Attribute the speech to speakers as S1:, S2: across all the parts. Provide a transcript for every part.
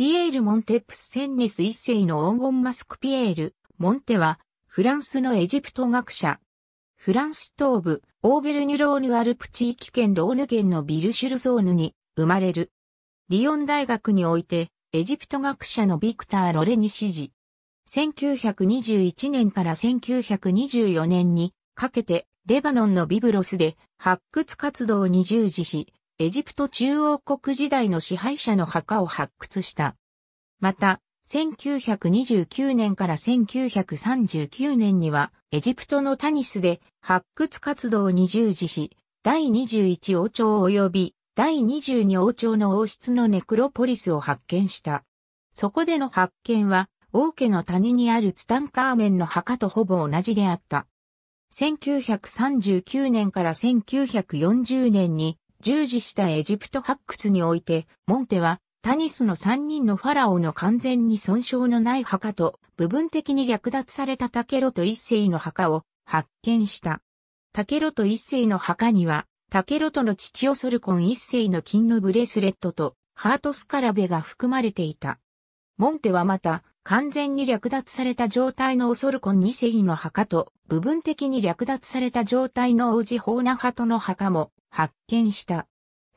S1: ピエール・モンテプス・センネス一世の黄金マスクピエール・モンテは、フランスのエジプト学者。フランス東部、オーベルニュローヌ・アルプ地域圏ローヌ県のビルシュルソーヌに生まれる。リヨン大学において、エジプト学者のビクター・ロレに指示。1921年から1924年にかけて、レバノンのビブロスで発掘活動に従事し、エジプト中央国時代の支配者の墓を発掘した。また、1929年から1939年には、エジプトのタニスで発掘活動に従事し、第21王朝及び第22王朝の王室のネクロポリスを発見した。そこでの発見は、王家の谷にあるツタンカーメンの墓とほぼ同じであった。1939年から1940年に従事したエジプト発掘において、モンテはタニスの三人のファラオの完全に損傷のない墓と部分的に略奪されたタケロと一世の墓を発見した。タケロと一世の墓には、タケロとの父オソルコン一世の金のブレスレットとハートスカラベが含まれていた。モンテはまた、完全に略奪された状態のオソルコン二世の墓と、部分的に略奪された状態の王子ホーナハトの墓も発見した。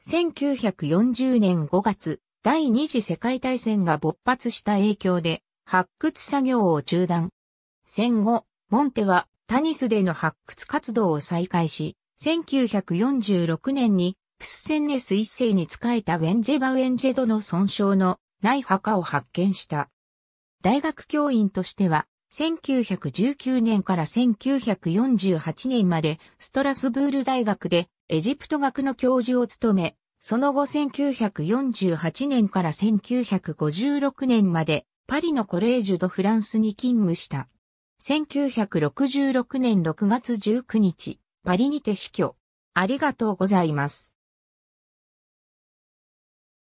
S1: 1940年5月、第二次世界大戦が勃発した影響で発掘作業を中断。戦後、モンテはタニスでの発掘活動を再開し、1946年にプスセンネス一世に仕えたウェンジェバウェンジェドの損傷のない墓を発見した。大学教員としては、1919年から1948年までストラスブール大学でエジプト学の教授を務め、その後1948年から1956年までパリのコレージュ・ド・フランスに勤務した。1966年6月19日、パリにて死去。ありがとうございます。